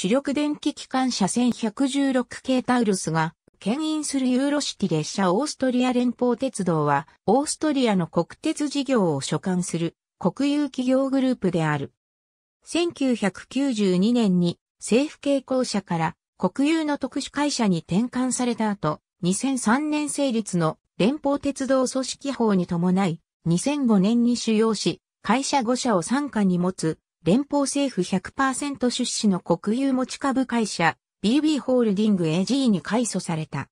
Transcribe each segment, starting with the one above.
主力電気機関車1116系タウルスが、牽引するユーロシティ列車オーストリア連邦鉄道は、オーストリアの国鉄事業を所管する国有企業グループである。1992年に政府系公社から国有の特殊会社に転換された後、2003年成立の連邦鉄道組織法に伴い、2005年に主要し、会社5社を傘下に持つ連邦政府100%出資の国有持ち株会社 BB ホールディング AG に改組された。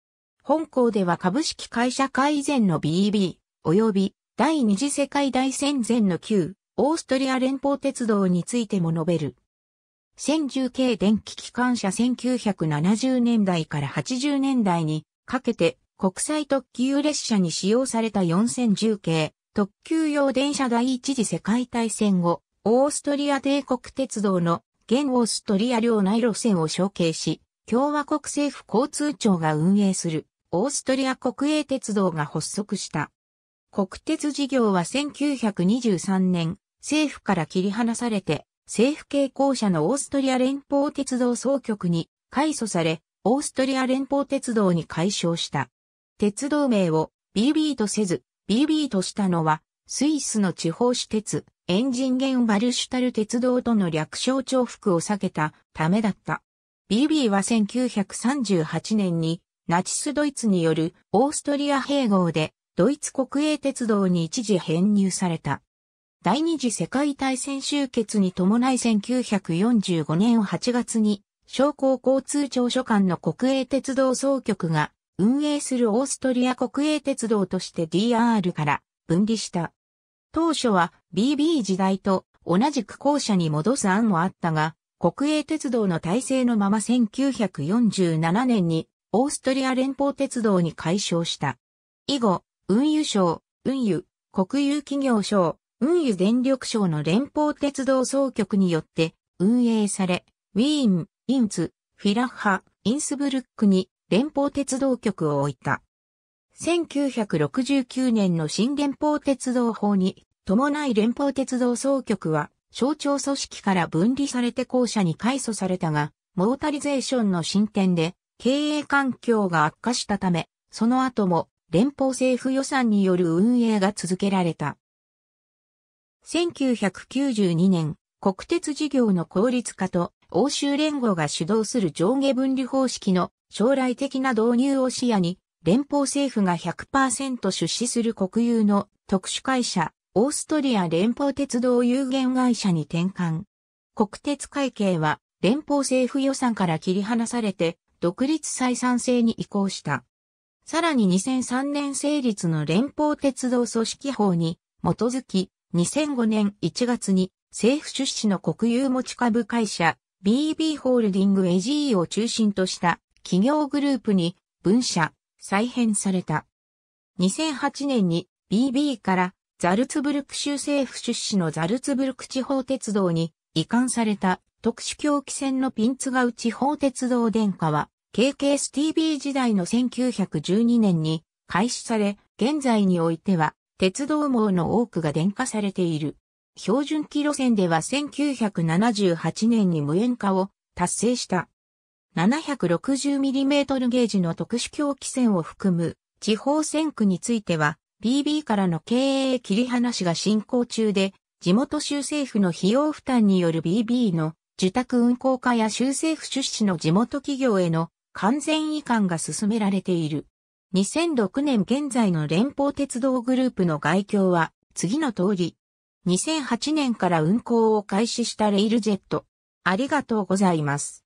本校では株式会社会以前の BB 及び第二次世界大戦前の旧オーストリア連邦鉄道についても述べる。1010系電気機関車1970年代から80年代にかけて国際特急列車に使用された4010系特急用電車第一次世界大戦後オーストリア帝国鉄道の現オーストリア領内路線を承継し、共和国政府交通庁が運営するオーストリア国営鉄道が発足した。国鉄事業は1923年、政府から切り離されて、政府系公社のオーストリア連邦鉄道総局に改組され、オーストリア連邦鉄道に改称した。鉄道名を BB とせず、BB としたのは、スイスの地方私鉄、エンジンゲンバルシュタル鉄道との略称重複を避けたためだった。BB は1938年にナチスドイツによるオーストリア併合でドイツ国営鉄道に一時編入された。第二次世界大戦終結に伴い1945年8月に商工交通庁所管の国営鉄道総局が運営するオーストリア国営鉄道として DR から分離した。当初は BB 時代と同じく校舎に戻す案もあったが、国営鉄道の体制のまま1947年にオーストリア連邦鉄道に改称した。以後、運輸省、運輸、国有企業省、運輸電力省の連邦鉄道総局によって運営され、ウィーン、インツ、フィラッハ、インスブルックに連邦鉄道局を置いた。1969年の新連邦鉄道法に伴い連邦鉄道総局は省庁組織から分離されて校舎に改組されたが、モータリゼーションの進展で経営環境が悪化したため、その後も連邦政府予算による運営が続けられた。1992年、国鉄事業の効率化と欧州連合が主導する上下分離方式の将来的な導入を視野に連邦政府が100%出資する国有の特殊会社、オーストリア連邦鉄道有限会社に転換。国鉄会計は連邦政府予算から切り離されて独立採算制に移行した。さらに2003年成立の連邦鉄道組織法に基づき2005年1月に政府出資の国有持ち株会社 BB ホールディング AGE を中心とした企業グループに分社再編された。2008年に BB からザルツブルク州政府出資のザルツブルク地方鉄道に移管された特殊狂気線のピンツガウ地方鉄道電化は KKSTB 時代の1912年に開始され、現在においては鉄道網の多くが電化されている。標準機路線では1978年に無縁化を達成した。760mm ゲージの特殊狂気線を含む地方線区については BB からの経営切り離しが進行中で地元州政府の費用負担による BB の受託運行化や州政府出資の地元企業への完全移管が進められている。2006年現在の連邦鉄道グループの外況は次の通り。2008年から運行を開始したレイルジェット。ありがとうございます。